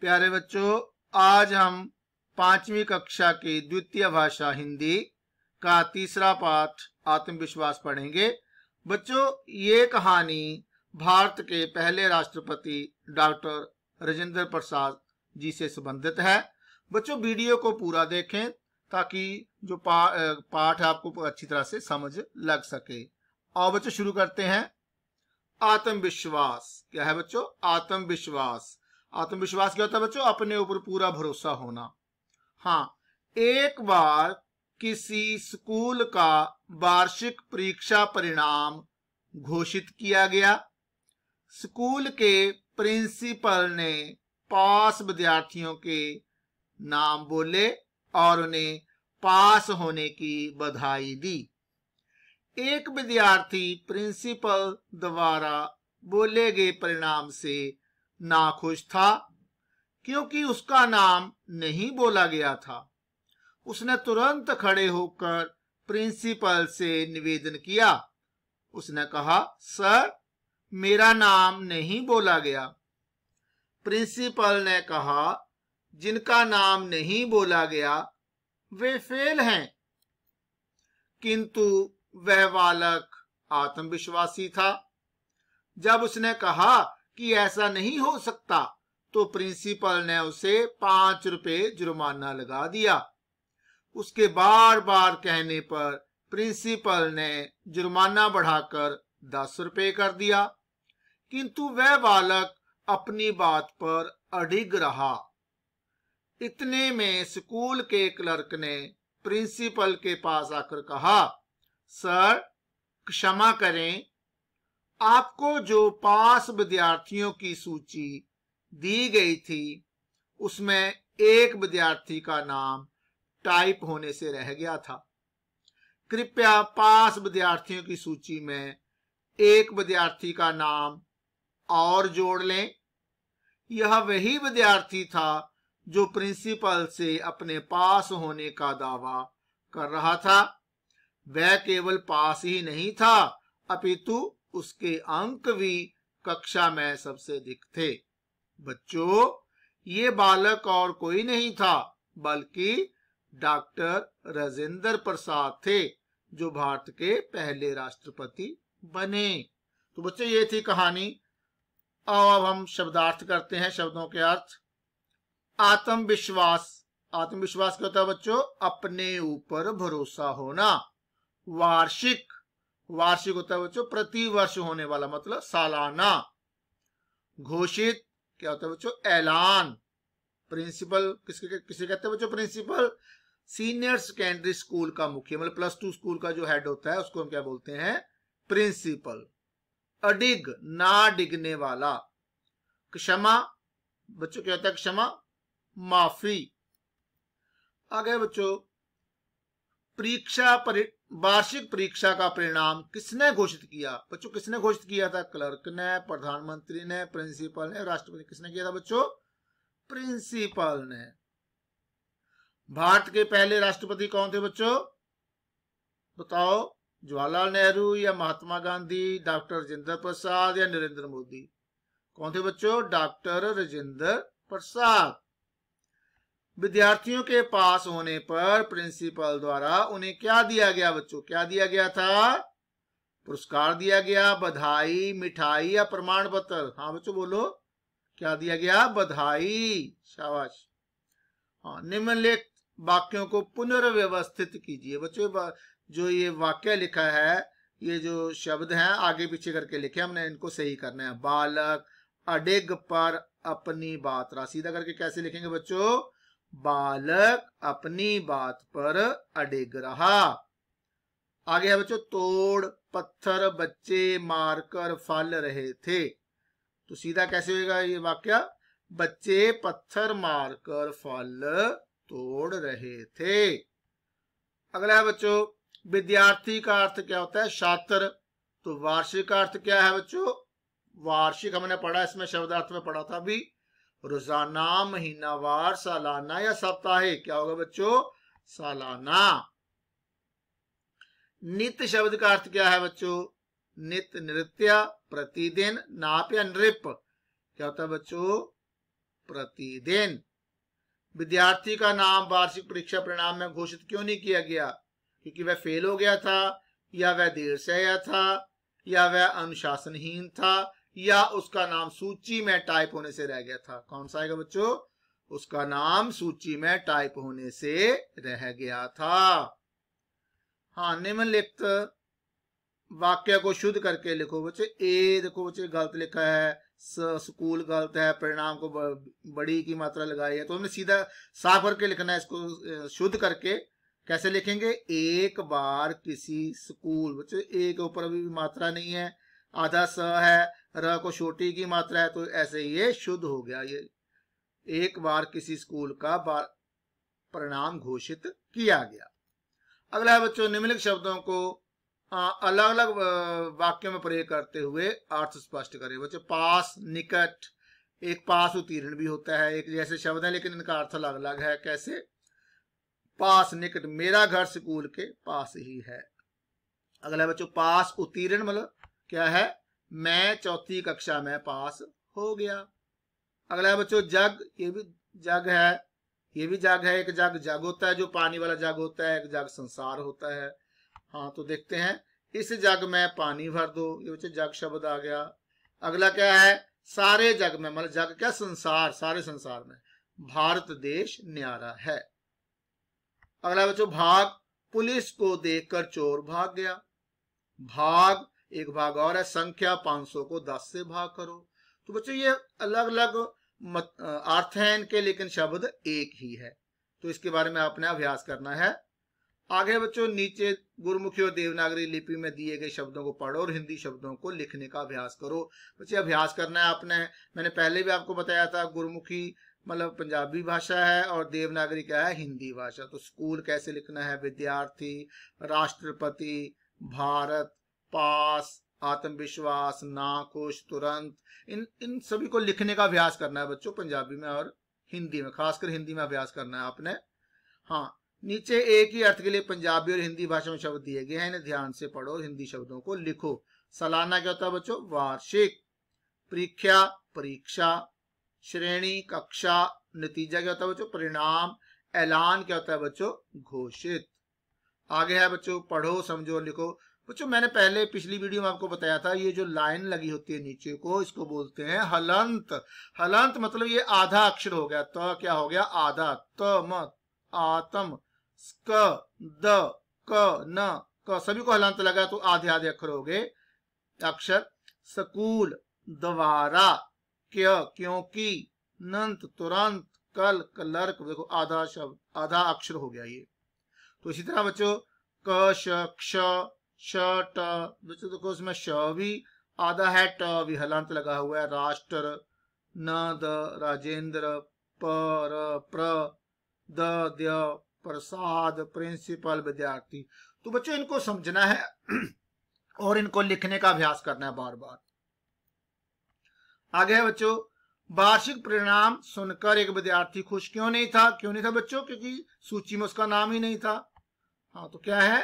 प्यारे बच्चों आज हम पांचवी कक्षा की द्वितीय भाषा हिंदी का तीसरा पाठ आत्मविश्वास पढ़ेंगे बच्चों ये कहानी भारत के पहले राष्ट्रपति डॉक्टर राजेंद्र प्रसाद जी से संबंधित है बच्चों वीडियो को पूरा देखें ताकि जो पा, पाठ आपको अच्छी तरह से समझ लग सके और बच्चों शुरू करते हैं आत्मविश्वास क्या है बच्चों आत्मविश्वास आत्मविश्वास क्या होता है बच्चों अपने ऊपर पूरा भरोसा होना हाँ एक बार किसी स्कूल का वार्षिक परीक्षा परिणाम घोषित किया गया स्कूल के प्रिंसिपल ने पास विद्यार्थियों के नाम बोले और उन्हें पास होने की बधाई दी एक विद्यार्थी प्रिंसिपल द्वारा बोले गए परिणाम से नाखुश था क्योंकि उसका नाम नहीं बोला गया था उसने तुरंत खड़े होकर प्रिंसिपल से निवेदन किया उसने कहा सर मेरा नाम नहीं बोला गया प्रिंसिपल ने कहा जिनका नाम नहीं बोला गया वे फेल हैं किंतु वह बालक आत्मविश्वासी था जब उसने कहा कि ऐसा नहीं हो सकता तो प्रिंसिपल ने उसे पांच रुपए जुर्माना लगा दिया उसके बार बार कहने पर प्रिंसिपल ने जुर्माना बढ़ाकर दस रुपए कर दिया किंतु वह बालक अपनी बात पर अडिग रहा इतने में स्कूल के क्लर्क ने प्रिंसिपल के पास आकर कहा सर क्षमा करें आपको जो पास विद्यार्थियों की सूची दी गई थी उसमें एक विद्यार्थी का नाम टाइप होने से रह गया था कृपया पास विद्यार्थियों की सूची में एक विद्यार्थी का नाम और जोड़ लें यह वही विद्यार्थी था जो प्रिंसिपल से अपने पास होने का दावा कर रहा था वह केवल पास ही नहीं था अपितु उसके अंक भी कक्षा में सबसे अधिक थे बच्चों ये बालक और कोई नहीं था बल्कि डॉक्टर राजेंद्र प्रसाद थे जो भारत के पहले राष्ट्रपति बने तो बच्चे ये थी कहानी और अब हम शब्दार्थ करते हैं शब्दों के अर्थ आत्मविश्वास आत्मविश्वास क्या होता है बच्चों अपने ऊपर भरोसा होना वार्षिक वार्षिक होता है बच्चों प्रति वर्ष होने वाला मतलब सालाना घोषित क्या होता है बच्चों ऐलान प्रिंसिपल किसके किसे कहते हैं बच्चों प्रिंसिपल सीनियर सेकेंडरी स्कूल का मुखिया मतलब प्लस टू स्कूल का जो हेड होता है उसको हम क्या बोलते हैं प्रिंसिपल अडिग ना डिगने वाला क्षमा बच्चों क्या होता है क्षमा माफी आ गए बच्चों परीक्षा परि वार्षिक परीक्षा का परिणाम किसने घोषित किया बच्चों किसने घोषित किया था क्लर्क ने प्रधानमंत्री ने प्रिंसिपल ने राष्ट्रपति किसने किया था बच्चों प्रिंसिपल ने भारत के पहले राष्ट्रपति कौन थे बच्चों बताओ जवाहरलाल नेहरू या महात्मा गांधी डॉक्टर राजेंद्र प्रसाद या नरेंद्र मोदी कौन थे बच्चों डॉक्टर राजेंद्र प्रसाद विद्यार्थियों के पास होने पर प्रिंसिपल द्वारा उन्हें क्या दिया गया बच्चों क्या दिया गया था पुरस्कार दिया गया बधाई मिठाई या प्रमाण पत्र हाँ बच्चों बोलो क्या दिया गया बधाई शाबाश हाँ निम्नलिखित वाक्यों को पुनर्व्यवस्थित कीजिए बच्चों जो ये वाक्य लिखा है ये जो शब्द हैं आगे पीछे करके लिखे हमने इनको सही करना है बालक अडिग पर अपनी बात सीधा करके कैसे लिखेंगे बच्चों बालक अपनी बात पर अडिग रहा आगे है बच्चों तोड़ पत्थर बच्चे मारकर फल रहे थे तो सीधा कैसे होगा ये वाक्य बच्चे पत्थर मारकर फल तोड़ रहे थे अगला है बच्चों विद्यार्थी का अर्थ क्या होता है छात्र तो वार्षिक का अर्थ क्या है बच्चों वार्षिक हमने पढ़ा इसमें शब्दार्थ में पढ़ा था अभी रोजाना महीनावार सालाना या साप्ताहिक क्या होगा बच्चों सालाना नित्य शब्द का अर्थ क्या है बच्चों नित्य नृत्य प्रतिदिन नाप या नृप क्या होता है बच्चों प्रतिदिन विद्यार्थी का नाम वार्षिक परीक्षा परिणाम में घोषित क्यों नहीं किया गया क्योंकि वह फेल हो गया था या वह देर से आया था या वह अनुशासनहीन था या उसका नाम सूची में टाइप होने से रह गया था कौन सा आएगा बच्चों उसका नाम सूची में टाइप होने से रह गया था हाँ निम्नलिखित वाक्य को शुद्ध करके लिखो बच्चे ए देखो बच्चे गलत लिखा है स्कूल गलत है परिणाम को बड़ी की मात्रा लगाई है तो हमने सीधा साफ करके लिखना है इसको शुद्ध करके कैसे लिखेंगे एक बार किसी स्कूल बच्चे ए के ऊपर अभी मात्रा नहीं है आधा स है र को छोटी की मात्रा है तो ऐसे ये शुद्ध हो गया ये एक बार किसी स्कूल का परिणाम घोषित किया गया अगला बच्चों निम्नलिखित शब्दों को अलग अलग वाक्यों में प्रयोग करते हुए अर्थ स्पष्ट करें बच्चों पास निकट एक पास उत्तीर्ण भी होता है एक जैसे शब्द है लेकिन इनका अर्थ अलग अलग है कैसे पास निकट मेरा घर स्कूल के पास ही है अगला बच्चों पास उत्तीर्ण मतलब क्या है मैं चौथी कक्षा में पास हो गया अगला बच्चों जग ये भी जग है ये भी जग है एक जग जग होता है जो पानी वाला जग होता है एक जग संसार होता है हाँ तो देखते हैं इस जग में पानी भर दो ये बच्चे जग शब्द आ गया अगला क्या है सारे जग में मतलब जग क्या संसार सारे संसार में भारत देश न्यारा है अगला बच्चों भाग पुलिस को देखकर चोर भाग गया भाग एक भाग और है संख्या 500 को 10 से भाग करो तो बच्चों ये अलग अलग अर्थ है इनके लेकिन शब्द एक ही है तो इसके बारे में आपने अभ्यास करना है आगे बच्चों नीचे गुरुमुखी और देवनागरी लिपि में दिए गए शब्दों को पढ़ो और हिंदी शब्दों को लिखने का अभ्यास करो बच्चे अभ्यास करना है आपने मैंने पहले भी आपको बताया था गुरुमुखी मतलब पंजाबी भाषा है और देवनागरी क्या है हिंदी भाषा तो स्कूल कैसे लिखना है विद्यार्थी राष्ट्रपति भारत पास आत्मविश्वास नाखुश तुरंत इन इन सभी को लिखने का अभ्यास करना है बच्चों पंजाबी में और हिंदी में खासकर हिंदी में अभ्यास करना है आपने हाँ नीचे एक ही अर्थ के लिए पंजाबी और हिंदी भाषा में शब्द दिए गए हैं इन्हें ध्यान से पढ़ो और हिंदी शब्दों को लिखो सालाना क्या होता है बच्चों वार्षिक परीक्षा परीक्षा श्रेणी कक्षा नतीजा क्या होता है बच्चों परिणाम ऐलान क्या होता है बच्चों घोषित आगे है बच्चों पढ़ो समझो लिखो बच्चों मैंने पहले पिछली वीडियो में आपको बताया था ये जो लाइन लगी होती है नीचे को इसको बोलते हैं हलंत हलंत मतलब ये आधा अक्षर हो गया त क्या हो गया आधा त म आतम क द क न क सभी को हलंत लगा तो आधे आधे अक्षर हो गए अक्षर सकूल द्वारा क्य क्योंकि नंत तुरंत कल कलर्क देखो आधा शब्द आधा अक्षर हो गया ये तो इसी तरह बच्चों क श क्ष श ट बच्चों देखो इसमें श भी आधा है ट भी हलांत लगा हुआ है राष्ट्र न द राजेंद्र पर प्र द द प्रसाद प्रिंसिपल विद्यार्थी तो बच्चों इनको समझना है और इनको लिखने का अभ्यास करना है बार बार आगे है बच्चों वार्षिक परिणाम सुनकर एक विद्यार्थी खुश क्यों नहीं था क्यों नहीं था बच्चों क्योंकि सूची में उसका नाम ही नहीं था हाँ तो क्या है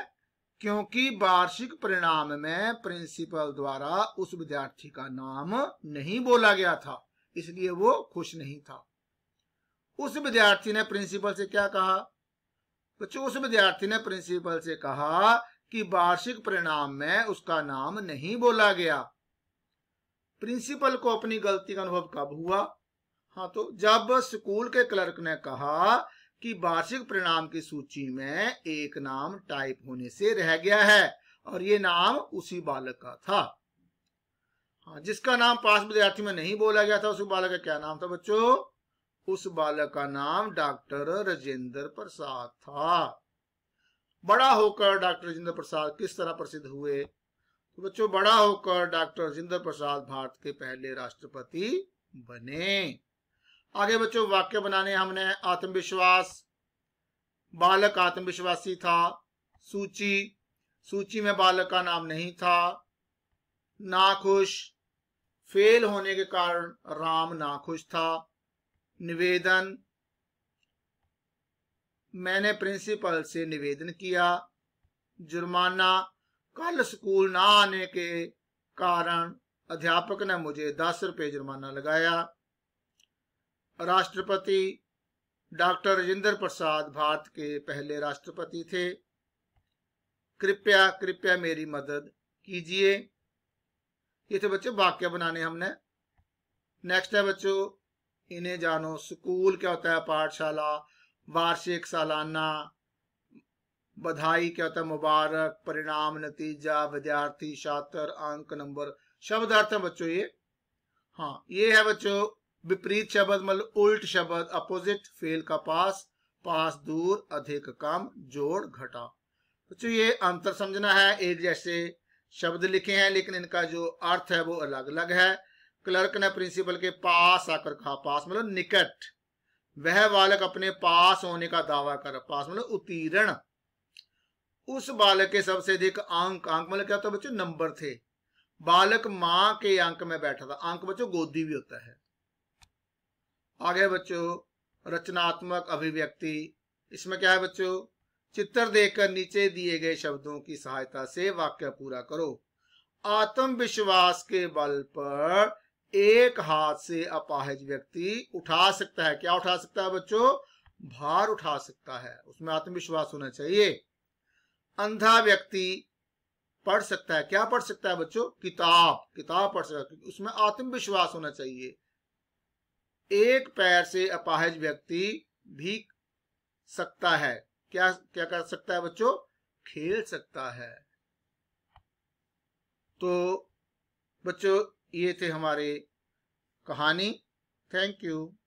क्योंकि वार्षिक परिणाम में प्रिंसिपल द्वारा उस विद्यार्थी का नाम नहीं बोला गया था इसलिए वो खुश नहीं था उस विद्यार्थी ने प्रिंसिपल से क्या कहा बच्चों उस विद्यार्थी ने प्रिंसिपल से कहा कि वार्षिक परिणाम में उसका नाम नहीं बोला गया प्रिंसिपल को अपनी गलती का अनुभव कब हुआ हाँ तो जब स्कूल के क्लर्क ने कहा कि वार्षिक परिणाम की सूची में एक नाम टाइप होने से रह गया है और ये नाम उसी बालक का था हाँ जिसका नाम पास विद्यार्थी में नहीं बोला गया था उस बालक का क्या नाम था बच्चों उस बालक का नाम डॉक्टर राजेंद्र प्रसाद था बड़ा होकर डॉक्टर राजेंद्र प्रसाद किस तरह प्रसिद्ध हुए तो बच्चों बड़ा होकर डॉक्टर राजेंद्र प्रसाद भारत के पहले राष्ट्रपति बने आगे बच्चों वाक्य बनाने हमने आत्मविश्वास बालक आत्मविश्वासी था सूची सूची में बालक का नाम नहीं था नाखुश फेल होने के कारण राम नाखुश था निवेदन मैंने प्रिंसिपल से निवेदन किया जुर्माना कल स्कूल ना आने के कारण अध्यापक ने मुझे दस रुपये जुर्माना लगाया राष्ट्रपति डॉक्टर राजेंद्र प्रसाद भारत के पहले राष्ट्रपति थे कृपया कृपया मेरी मदद कीजिए ये थे बच्चों वाक्य बनाने हमने नेक्स्ट है बच्चों इन्हें जानो स्कूल क्या होता है पाठशाला वार्षिक सालाना बधाई क्या होता है मुबारक परिणाम नतीजा विद्यार्थी छात्र अंक नंबर शब्द अर्थ है बच्चों ये हाँ ये है बच्चों विपरीत शब्द मतलब उल्ट शब्द अपोजिट फेल का पास पास दूर अधिक कम जोड़ घटा बच्चों ये अंतर समझना है एक जैसे शब्द लिखे हैं लेकिन इनका जो अर्थ है वो अलग अलग है क्लर्क ने प्रिंसिपल के पास आकर कहा पास मतलब निकट वह बालक अपने पास होने का दावा कर पास मतलब उत्तीर्ण उस बालक के सबसे अधिक अंक अंक मतलब क्या होता है बच्चों नंबर थे बालक माँ के अंक में बैठा था अंक बच्चों गोदी भी होता है आगे बच्चों रचनात्मक अभिव्यक्ति इसमें क्या है बच्चों चित्र देखकर नीचे दिए गए शब्दों की सहायता से वाक्य पूरा करो आत्मविश्वास के बल पर एक हाथ से अपाहिज व्यक्ति उठा सकता है क्या उठा सकता है बच्चों भार उठा सकता है उसमें आत्मविश्वास होना चाहिए अंधा व्यक्ति पढ़ सकता है क्या पढ़ सकता है बच्चों किताब किताब पढ़ सकता है उसमें आत्मविश्वास होना चाहिए एक पैर से अपाहज व्यक्ति भी सकता है क्या क्या कर सकता है बच्चों खेल सकता है तो बच्चों ये थे हमारे कहानी थैंक यू